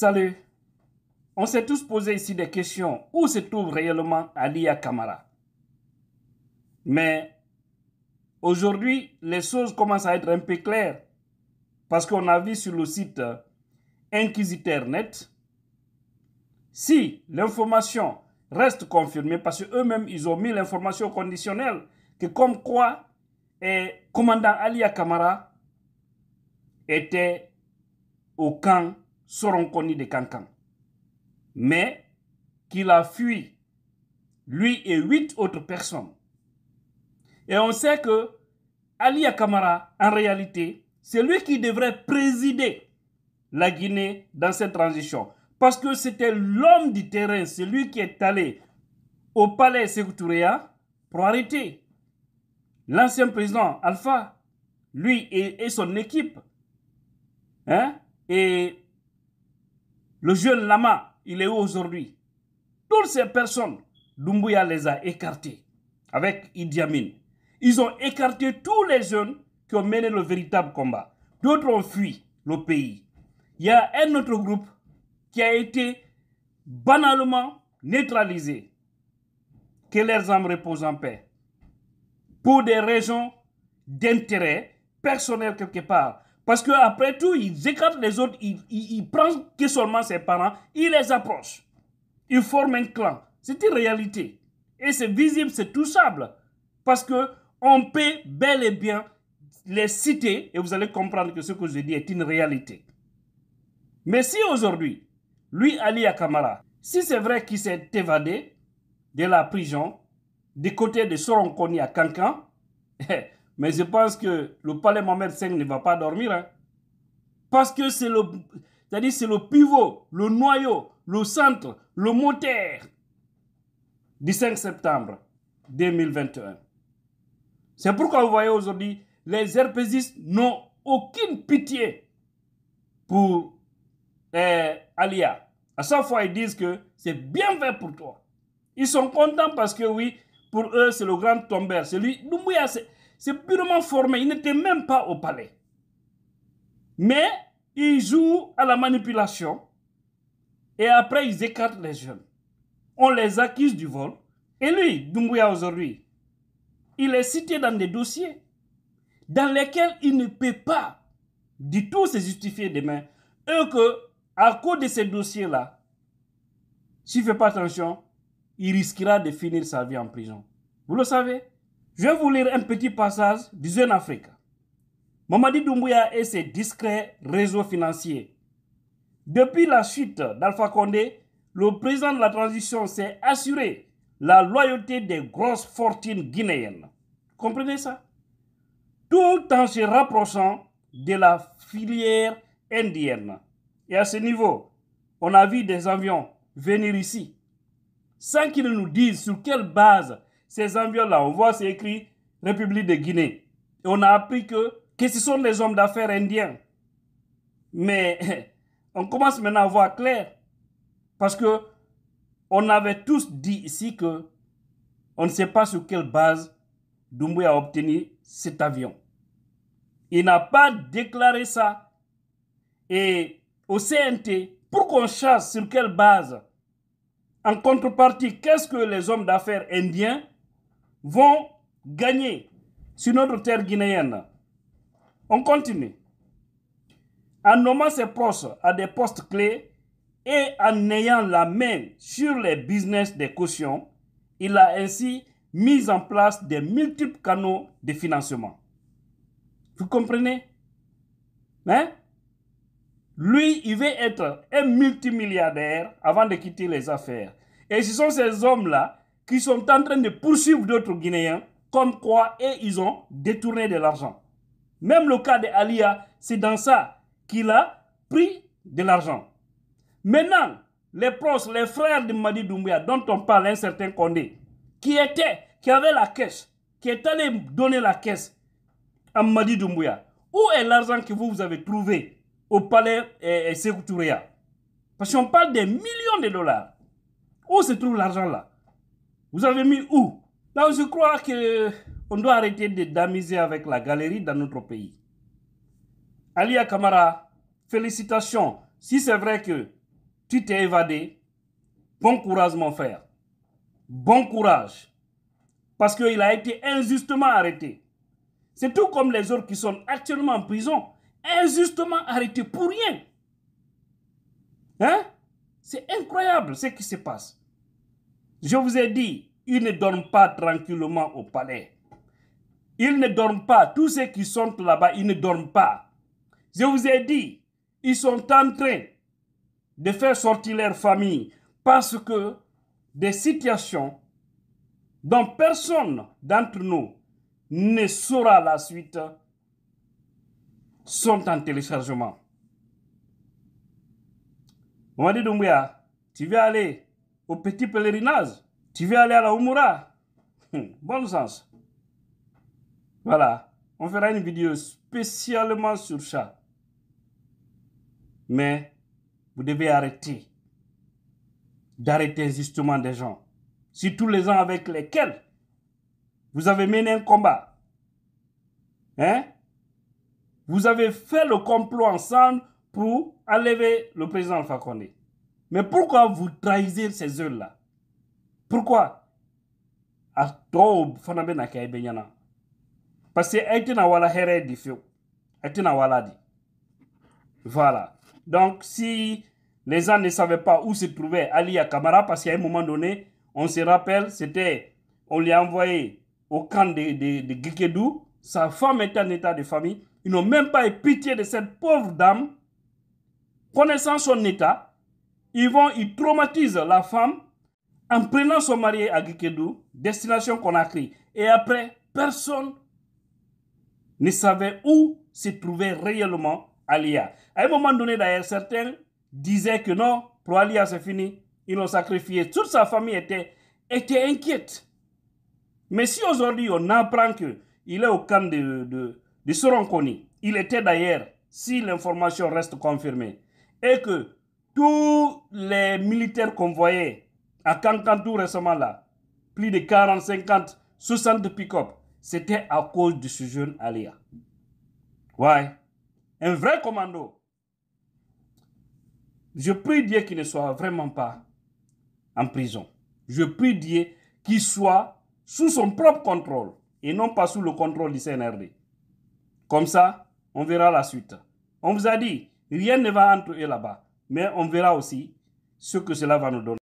Salut. On s'est tous posé ici des questions. Où se trouve réellement Ali Kamara Mais aujourd'hui, les choses commencent à être un peu claires. Parce qu'on a vu sur le site euh, Inquisiter.net si l'information reste confirmée, parce qu'eux-mêmes, ils ont mis l'information conditionnelle, que comme quoi, et eh, commandant Alia Kamara était au camp seront connus de Cancan, mais qu'il a fui, lui et huit autres personnes. Et on sait que Ali Akamara, en réalité, c'est lui qui devrait présider la Guinée dans cette transition. Parce que c'était l'homme du terrain, c'est lui qui est allé au palais Sekou pour arrêter l'ancien président Alpha, lui et, son équipe. Hein, et le jeune Lama, il est où aujourd'hui Toutes ces personnes, Dumbuya les a écartées avec Idi Amin. Ils ont écarté tous les jeunes qui ont mené le véritable combat. D'autres ont fui le pays. Il y a un autre groupe qui a été banalement neutralisé. Que leurs âmes reposent en paix. Pour des raisons d'intérêt personnel quelque part. Parce qu'après tout, ils écartent les autres, ils, ils, prennent que seulement ses parents, ils les approchent. Ils forment un clan. C'est une réalité. Et c'est visible, c'est touchable. Parce que on peut bel et bien les citer et vous allez comprendre que ce que je dis est une réalité. Mais si aujourd'hui, lui, Ali Akamara, si c'est vrai qu'il s'est évadé de la prison du côté de Soronconi à Cancan, Mais je pense que le palais Mohamed V ne va pas dormir. Hein. parce que c'est le, le pivot, le noyau, le centre, le moteur du 5 septembre 2021. C'est pourquoi vous voyez aujourd'hui, les herpésistes n'ont aucune pitié pour eh, Alia. À chaque fois, ils disent que c'est bien fait pour toi. Ils sont contents parce que oui, pour eux, c'est le grand tombeur. lui Doumbouya, c'est purement formé. Il n'était même pas au palais. Mais il joue à la manipulation et après ils écartent les jeunes. On les accuse du vol. Et lui, Dumbuya aujourd'hui, il est cité dans des dossiers dans lesquels il ne peut pas du tout se justifier demain. Et que, à cause de ces dossiers-là, s'il ne fait pas attention, il risquera de finir sa vie en prison. Vous le savez je vais vous lire un petit passage du Jeune Afrique. Mamadi Doumbouya et ses discrets réseaux financiers. Depuis la chute d'Alpha Condé, le président de la transition s'est assuré la loyauté des grosses fortunes guinéennes. Comprenez ça Tout en se rapprochant de la filière indienne. Et à ce niveau, on a vu des avions venir ici, sans qu'ils nous disent sur quelle base ces avions là on voit, c'est écrit République de Guinée. Et on a appris que, ce sont les hommes d'affaires indiens. Mais on commence maintenant à voir clair. Parce que on avait tous dit ici que on ne sait pas sur quelle base Doumboué a obtenu cet avion. Il n'a pas déclaré ça. Et au CNT, pour qu'on chasse sur quelle base En contrepartie, qu'est-ce que les hommes d'affaires indiens vont gagner sur notre terre guinéenne. On continue. En nommant ses proches à des postes clés et en ayant la main sur les business des cautions, il a ainsi mis en place des multiples canaux de financement. Vous comprenez hein? Lui, il veut être un multimilliardaire avant de quitter les affaires. Et ce sont ces hommes-là qui sont en train de poursuivre d'autres Guinéens, comme quoi et ils ont détourné de l'argent. Même le cas de Alia, c'est dans ça qu'il a pris de l'argent. Maintenant, les proches, les frères de Madi Doumbouya, dont on parle, un certain Condé, qui était, qui avait la caisse, qui est allé donner la caisse à Madi Doumbouya, où est l'argent que vous, vous avez trouvé au palais et euh, euh, Parce qu'on parle des millions de dollars. Où se trouve l'argent là vous avez mis où Là où je crois qu'on doit arrêter d'amiser avec la galerie dans notre pays. Alia Kamara, félicitations. Si c'est vrai que tu t'es évadé, bon courage mon frère. Bon courage. Parce qu'il a été injustement arrêté. C'est tout comme les autres qui sont actuellement en prison, injustement arrêtés pour rien. Hein? C'est incroyable ce qui se passe. Je vous ai dit, ils ne dorment pas tranquillement au palais. Ils ne dorment pas. Tous ceux qui sont là-bas, ils ne dorment pas. Je vous ai dit, ils sont en train de faire sortir leur famille parce que des situations dont personne d'entre nous ne saura la suite sont en téléchargement. On m'a tu veux aller au petit pèlerinage. Tu veux aller à la Oumoura hmm, Bon sens. Voilà. On fera une vidéo spécialement sur ça. Mais vous devez arrêter d'arrêter justement des gens. Si tous les gens avec lesquels vous avez mené un combat, hein, vous avez fait le complot ensemble pour enlever le président Fakonde. Mais pourquoi vous trahissez ces œufs là Pourquoi parce que voilà donc si les gens ne savaient pas où se trouvait Ali Akamara parce qu'à un moment donné on se rappelle c'était on l'a envoyé au camp de, de, de Gikedou sa femme était en état de famille ils n'ont même pas eu pitié de cette pauvre dame connaissant son état ils vont, ils traumatisent la femme en prenant son mari à Gikedou, destination qu'on a créée. Et après, personne ne savait où se trouvait réellement Alia. À un moment donné, d'ailleurs, certains disaient que non, pour Alia, c'est fini. Ils l'ont sacrifié. Toute sa famille était, était inquiète. Mais si aujourd'hui, on apprend qu'il est au camp de, de, de Soronconi, il était d'ailleurs, si l'information reste confirmée, et que tous les militaires qu'on voyait à Kankantou récemment là, plus de 40, 50, 60 pick-up, c'était à cause de ce jeune Alia. Ouais, un vrai commando. Je prie Dieu qu'il ne soit vraiment pas en prison. Je prie Dieu qu'il soit sous son propre contrôle et non pas sous le contrôle du CNRD. Comme ça, on verra la suite. On vous a dit, rien ne va entre là-bas. Mais on verra aussi ce que cela va nous donner.